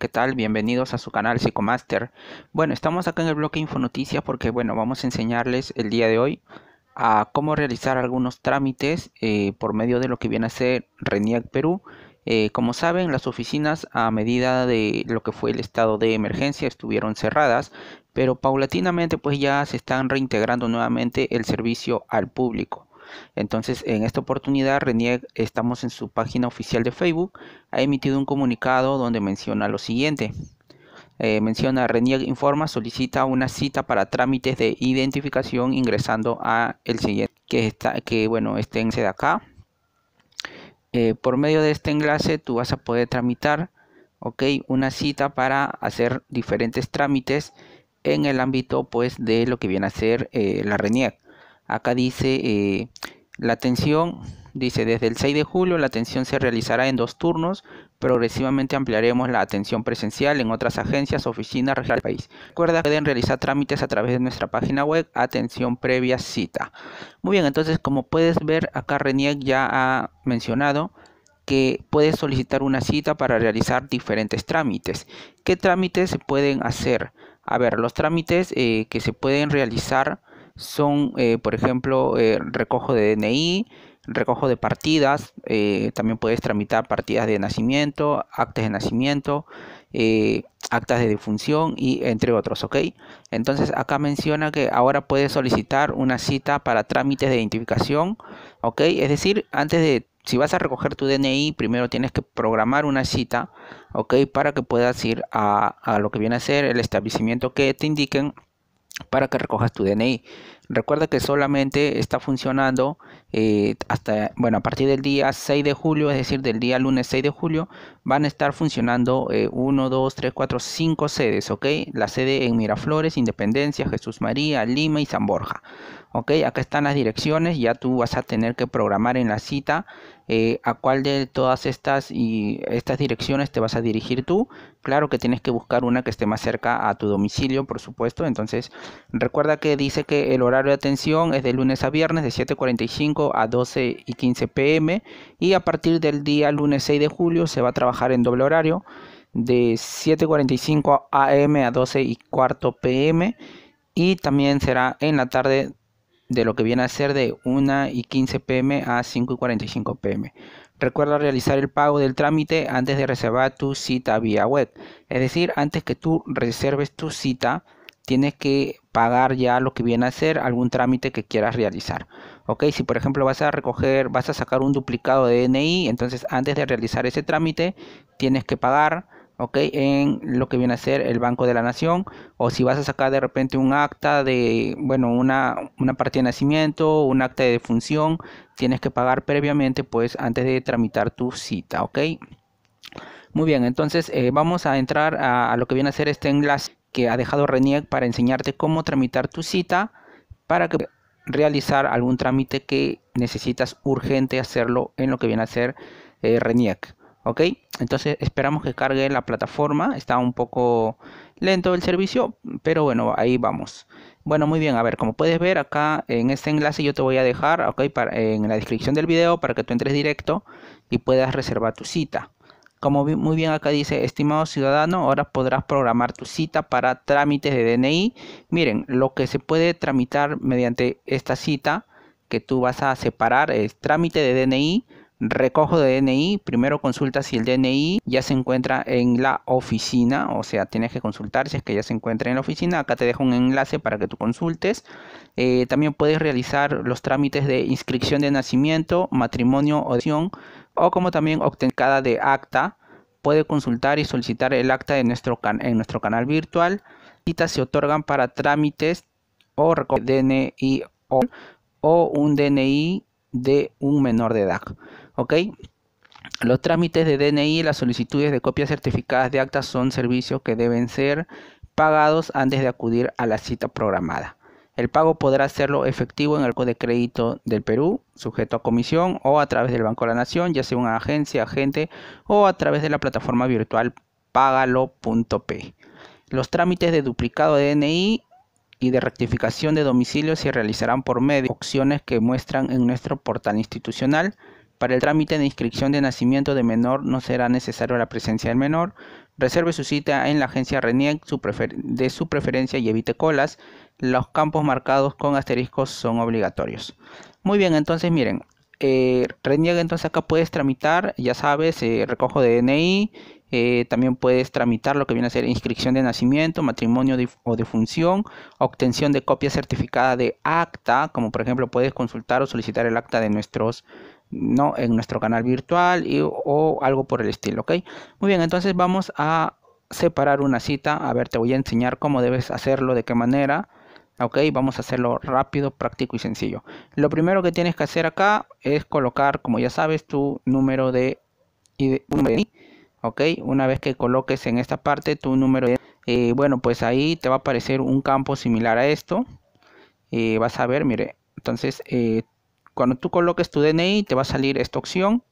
¿qué tal? Bienvenidos a su canal Psicomaster. Bueno, estamos acá en el bloque Infonoticias porque, bueno, vamos a enseñarles el día de hoy a cómo realizar algunos trámites eh, por medio de lo que viene a ser RENIAC Perú. Eh, como saben, las oficinas a medida de lo que fue el estado de emergencia estuvieron cerradas, pero paulatinamente pues ya se están reintegrando nuevamente el servicio al público. Entonces, en esta oportunidad, Renier, estamos en su página oficial de Facebook, ha emitido un comunicado donde menciona lo siguiente. Eh, menciona Renier informa solicita una cita para trámites de identificación ingresando a el siguiente que está que bueno esténse de acá eh, por medio de este enlace tú vas a poder tramitar ok una cita para hacer diferentes trámites en el ámbito pues de lo que viene a ser eh, la RENIEC Acá dice eh, la atención, dice desde el 6 de julio la atención se realizará en dos turnos, progresivamente ampliaremos la atención presencial en otras agencias, oficinas, regionales del país. Recuerda que pueden realizar trámites a través de nuestra página web, atención previa cita. Muy bien, entonces como puedes ver, acá RENIEC ya ha mencionado que puedes solicitar una cita para realizar diferentes trámites. ¿Qué trámites se pueden hacer? A ver, los trámites eh, que se pueden realizar son, eh, por ejemplo, eh, recojo de DNI, recojo de partidas, eh, también puedes tramitar partidas de nacimiento, actas de nacimiento, actas de defunción y entre otros, ¿ok? Entonces acá menciona que ahora puedes solicitar una cita para trámites de identificación, ¿ok? Es decir, antes de si vas a recoger tu DNI, primero tienes que programar una cita, ¿ok? Para que puedas ir a, a, lo que viene a ser el establecimiento que te indiquen para que recojas tu DNI. Recuerda que solamente está funcionando eh, hasta, bueno, a partir del día 6 de julio, es decir, del día lunes 6 de julio, van a estar funcionando 1, 2, 3, 4, 5 sedes, ¿ok? La sede en Miraflores, Independencia, Jesús María, Lima y San Borja. ¿Ok? Acá están las direcciones, ya tú vas a tener que programar en la cita eh, a cuál de todas estas y estas direcciones te vas a dirigir tú. Claro que tienes que buscar una que esté más cerca a tu domicilio, por supuesto. Entonces, recuerda que dice que el horario de atención es de lunes a viernes de 7.45 a 12 y 15 pm y a partir del día lunes 6 de julio se va a trabajar en doble horario de 7.45 am a 12 y cuarto pm y también será en la tarde de lo que viene a ser de 1 y 15 pm a 5 y 45 pm. Recuerda realizar el pago del trámite antes de reservar tu cita vía web. Es decir, antes que tú reserves tu cita, tienes que pagar ya lo que viene a ser algún trámite que quieras realizar. Ok, si por ejemplo vas a recoger, vas a sacar un duplicado de DNI, entonces antes de realizar ese trámite tienes que pagar. ¿ok? En lo que viene a ser el Banco de la Nación. O si vas a sacar de repente un acta de, bueno, una, una partida de nacimiento, un acta de defunción, tienes que pagar previamente, pues, antes de tramitar tu cita, ¿ok? Muy bien, entonces eh, vamos a entrar a, a, lo que viene a ser este enlace que ha dejado RENIEC para enseñarte cómo tramitar tu cita para que realizar algún trámite que necesitas urgente hacerlo en lo que viene a ser eh, ¿Ok? Entonces esperamos que cargue la plataforma. Está un poco lento el servicio, pero bueno, ahí vamos. Bueno, muy bien. A ver, como puedes ver acá en este enlace yo te voy a dejar, ¿ok? en la descripción del video para que tú entres directo y puedas reservar tu cita. Como muy bien acá dice, estimado ciudadano, ahora podrás programar tu cita para trámites de DNI. Miren, lo que se puede tramitar mediante esta cita que tú vas a separar es trámite de DNI, recojo de DNI, primero consulta si el DNI ya se encuentra en la oficina, o sea, tienes que consultar si es que ya se encuentra en la oficina, acá te dejo un enlace para que tú consultes. Eh, también puedes realizar los trámites de inscripción de nacimiento, matrimonio o adopción o como también obtencada de acta, puede consultar y solicitar el acta en nuestro, en nuestro canal virtual. Citas se otorgan para trámites o DNI o, un DNI de un menor de edad. ¿Ok? Los trámites de DNI y las solicitudes de copias certificadas de acta son servicios que deben ser pagados antes de acudir a la cita programada. El pago podrá hacerlo efectivo en el Banco de Crédito del Perú, sujeto a comisión, o a través del Banco de la Nación, ya sea una agencia, agente, o a través de la plataforma virtual pagalo.p. Los trámites de duplicado de DNI y de rectificación de domicilio se realizarán por medio de opciones que muestran en nuestro portal institucional. Para el trámite de inscripción de nacimiento de menor no será necesaria la presencia del menor. Reserve su cita en la agencia RENIEC de su preferencia y evite colas los campos marcados con asteriscos son obligatorios. Muy bien, entonces miren, eh, Reniega entonces acá puedes tramitar, ya sabes, eh, recojo de DNI, eh, también puedes tramitar lo que viene a ser inscripción de nacimiento, matrimonio de, o defunción, obtención de copia certificada de acta, como por ejemplo puedes consultar o solicitar el acta de nuestros no en nuestro canal virtual o algo por el estilo, ¿ok? Muy bien, entonces vamos a separar una cita. A ver, te voy a enseñar cómo debes hacerlo, de qué manera ok vamos a hacerlo rápido práctico y sencillo lo primero que tienes que hacer acá es colocar como ya sabes tu número de ID, ok una vez que coloques en esta parte tu número de eh, bueno pues ahí te va a aparecer un campo similar a esto eh, vas a ver mire entonces eh, cuando tú coloques tu DNI te va a salir esta opción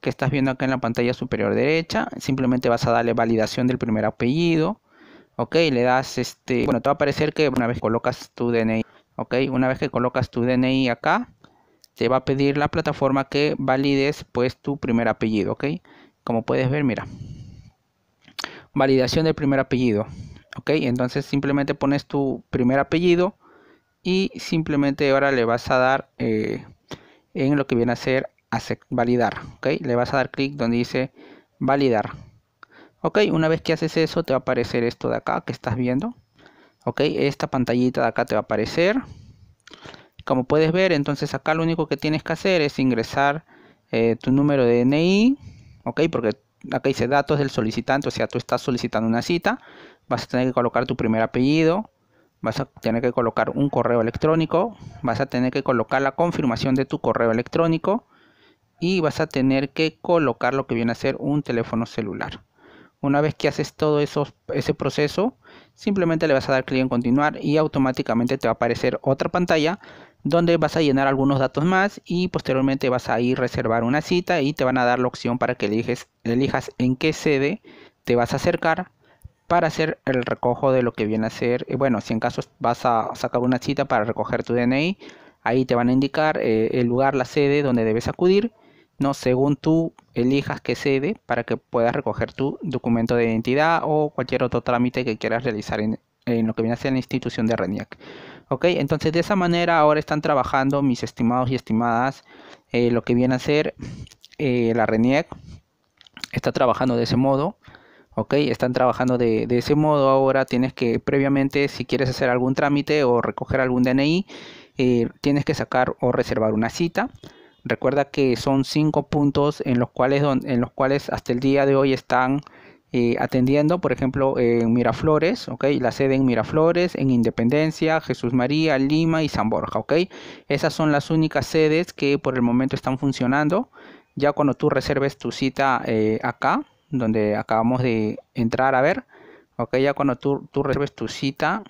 que estás viendo acá en la pantalla superior derecha simplemente vas a darle validación del primer apellido ok le das este bueno te va a parecer que una vez colocas tu DNI ok una vez que colocas tu DNI acá te va a pedir la plataforma que valides pues tu primer apellido ok como puedes ver mira validación del primer apellido ok entonces simplemente pones tu primer apellido y simplemente ahora le vas a dar eh, en lo que viene a ser validar ok le vas a dar clic donde dice validar Ok, una vez que haces eso te va a aparecer esto de acá que estás viendo. Ok, esta pantallita de acá te va a aparecer. Como puedes ver, entonces acá lo único que tienes que hacer es ingresar eh, tu número de DNI. Ok, porque acá dice datos del solicitante, o sea, tú estás solicitando una cita. Vas a tener que colocar tu primer apellido. Vas a tener que colocar un correo electrónico. Vas a tener que colocar la confirmación de tu correo electrónico. Y vas a tener que colocar lo que viene a ser un teléfono celular. Una vez que haces todo ese proceso, simplemente le vas a dar clic en continuar y automáticamente te va a aparecer otra pantalla donde vas a llenar algunos datos más y posteriormente vas a ir a reservar una cita y te van a dar la opción para que eliges, elijas en qué sede te vas a acercar para hacer el recojo de lo que viene a ser, eh, bueno, si en caso vas a sacar una cita para recoger tu DNI, ahí te van a indicar eh, el lugar, la sede donde debes acudir no según tú elijas que sede para que puedas recoger tu documento de identidad o cualquier otro trámite que quieras realizar en, lo que viene a ser la institución de RENIAC. Ok, entonces de esa manera ahora están trabajando mis estimados y estimadas eh, lo que viene a ser eh, la RENIAC. Está trabajando de ese modo. Ok, están trabajando de, ese modo ahora. Tienes que previamente, si quieres hacer algún trámite o recoger algún DNI, eh, tienes que sacar o reservar una cita. Recuerda que son cinco puntos en los cuales, en los cuales hasta el día de hoy están eh, atendiendo, por ejemplo, en Miraflores, ¿ok? La sede en Miraflores, en Independencia, Jesús María, Lima y San Borja, Esas son las únicas sedes que por el momento están funcionando. Ya cuando tú reserves tu cita eh, acá, donde acabamos de entrar a ver, ¿ok? Ya cuando tú, tú reserves tu cita,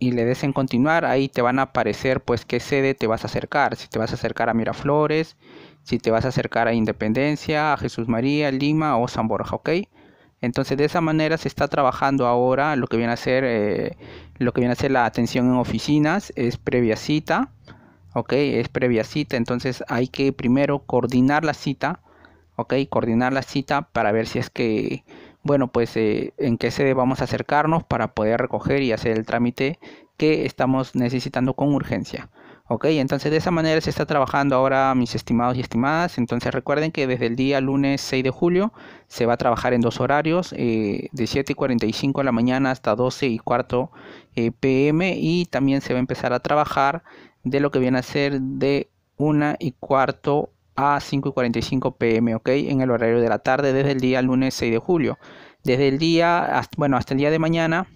y le des en continuar, ahí te van a aparecer pues qué sede te vas a acercar, si te vas a acercar a Miraflores, si te vas a acercar a Independencia, a Jesús María, Lima o San Borja, ¿ok? Entonces de esa manera se está trabajando ahora lo que viene a ser, eh, lo que viene a ser la atención en oficinas, es previa cita, ¿ok? Es previa cita, entonces hay que primero coordinar la cita, ¿ok? Coordinar la cita para ver si es que bueno, pues eh, en qué sede vamos a acercarnos para poder recoger y hacer el trámite que estamos necesitando con urgencia. Ok, entonces de esa manera se está trabajando ahora, mis estimados y estimadas. Entonces recuerden que desde el día lunes 6 de julio se va a trabajar en dos horarios, eh, de 7 y 45 de la mañana hasta 12 y cuarto eh, pm. Y también se va a empezar a trabajar de lo que viene a ser de 1 y cuarto a 5 y 45 pm, ¿ok? En el horario de la tarde desde el día lunes 6 de julio. Desde el día, bueno, hasta el día de mañana,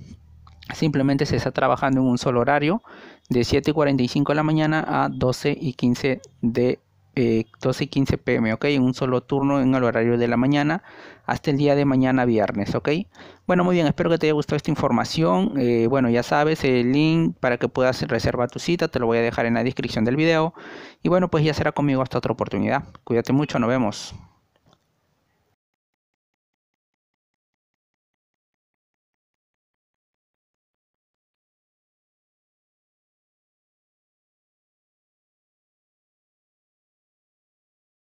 simplemente se está trabajando en un solo horario, de 7 y 45 de la mañana a 12 y 15 de 12 eh, y 15 pm, ¿ok? En un solo turno en el horario de la mañana hasta el día de mañana viernes, ¿ok? Bueno, muy bien, espero que te haya gustado esta información. Eh, bueno, ya sabes, el link para que puedas reservar tu cita te lo voy a dejar en la descripción del video. Y bueno, pues ya será conmigo hasta otra oportunidad. Cuídate mucho, nos vemos.